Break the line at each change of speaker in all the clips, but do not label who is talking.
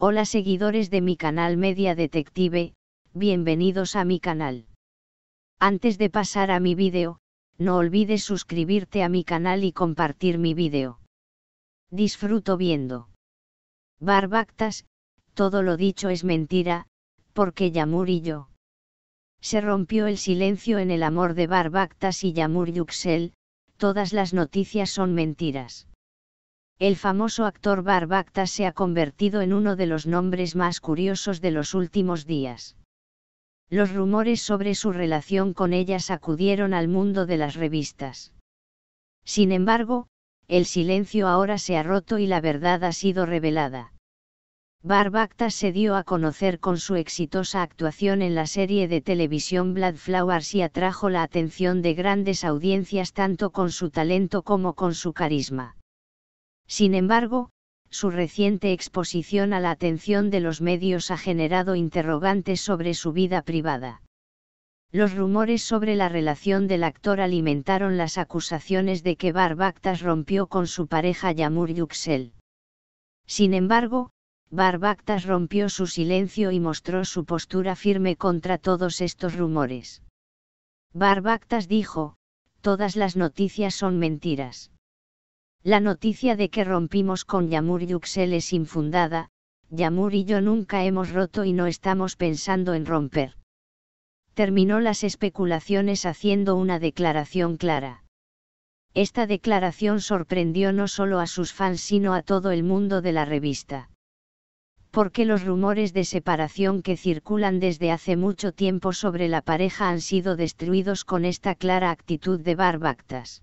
Hola seguidores de mi canal Media Detective, bienvenidos a mi canal. Antes de pasar a mi vídeo, no olvides suscribirte a mi canal y compartir mi vídeo. Disfruto viendo. Barbactas, todo lo dicho es mentira, porque Yamur y yo. Se rompió el silencio en el amor de Barbactas y Yamur Yuxel, todas las noticias son mentiras el famoso actor Barbacta se ha convertido en uno de los nombres más curiosos de los últimos días. Los rumores sobre su relación con ella sacudieron al mundo de las revistas. Sin embargo, el silencio ahora se ha roto y la verdad ha sido revelada. Barbacta se dio a conocer con su exitosa actuación en la serie de televisión Blood Flowers y atrajo la atención de grandes audiencias tanto con su talento como con su carisma. Sin embargo, su reciente exposición a la atención de los medios ha generado interrogantes sobre su vida privada. Los rumores sobre la relación del actor alimentaron las acusaciones de que Barbactas rompió con su pareja Yamur Yuxel. Sin embargo, Barbactas rompió su silencio y mostró su postura firme contra todos estos rumores. Barbactas dijo, todas las noticias son mentiras. La noticia de que rompimos con Yamur Yuxel es infundada, Yamur y yo nunca hemos roto y no estamos pensando en romper. Terminó las especulaciones haciendo una declaración clara. Esta declaración sorprendió no solo a sus fans sino a todo el mundo de la revista. Porque los rumores de separación que circulan desde hace mucho tiempo sobre la pareja han sido destruidos con esta clara actitud de Barbactas.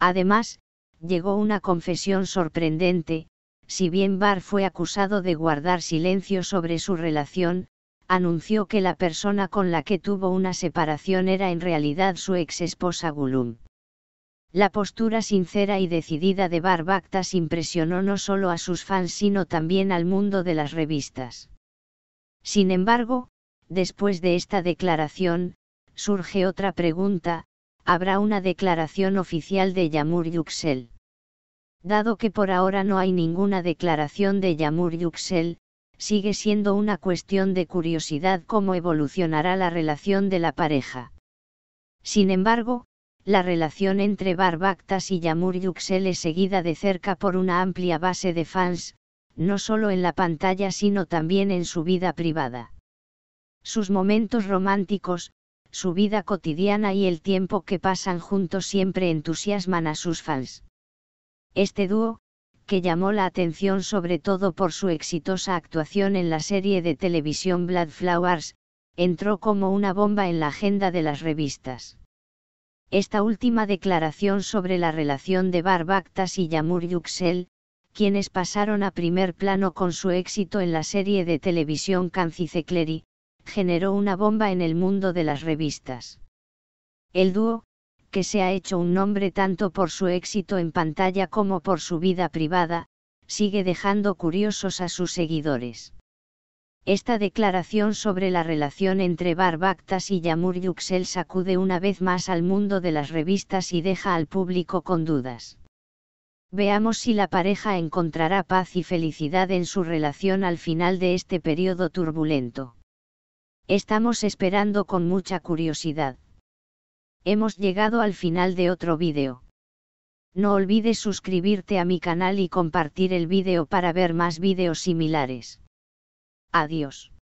Además, llegó una confesión sorprendente, si bien Barr fue acusado de guardar silencio sobre su relación, anunció que la persona con la que tuvo una separación era en realidad su ex esposa Gulum. La postura sincera y decidida de Bactas impresionó no solo a sus fans sino también al mundo de las revistas. Sin embargo, después de esta declaración, surge otra pregunta, habrá una declaración oficial de Yamur Yuxel. Dado que por ahora no hay ninguna declaración de Yamur Yuxel, sigue siendo una cuestión de curiosidad cómo evolucionará la relación de la pareja. Sin embargo, la relación entre Barbactas y Yamur Yuxel es seguida de cerca por una amplia base de fans, no solo en la pantalla sino también en su vida privada. Sus momentos románticos, su vida cotidiana y el tiempo que pasan juntos siempre entusiasman a sus fans. Este dúo, que llamó la atención sobre todo por su exitosa actuación en la serie de televisión Blood Flowers, entró como una bomba en la agenda de las revistas. Esta última declaración sobre la relación de Barbactas y Yamur Yuxel, quienes pasaron a primer plano con su éxito en la serie de televisión Cancicecleri, generó una bomba en el mundo de las revistas. El dúo, que se ha hecho un nombre tanto por su éxito en pantalla como por su vida privada, sigue dejando curiosos a sus seguidores. Esta declaración sobre la relación entre Barbactas y Yamur Yuxel sacude una vez más al mundo de las revistas y deja al público con dudas. Veamos si la pareja encontrará paz y felicidad en su relación al final de este periodo turbulento. Estamos esperando con mucha curiosidad. Hemos llegado al final de otro vídeo. No olvides suscribirte a mi canal y compartir el vídeo para ver más vídeos similares. Adiós.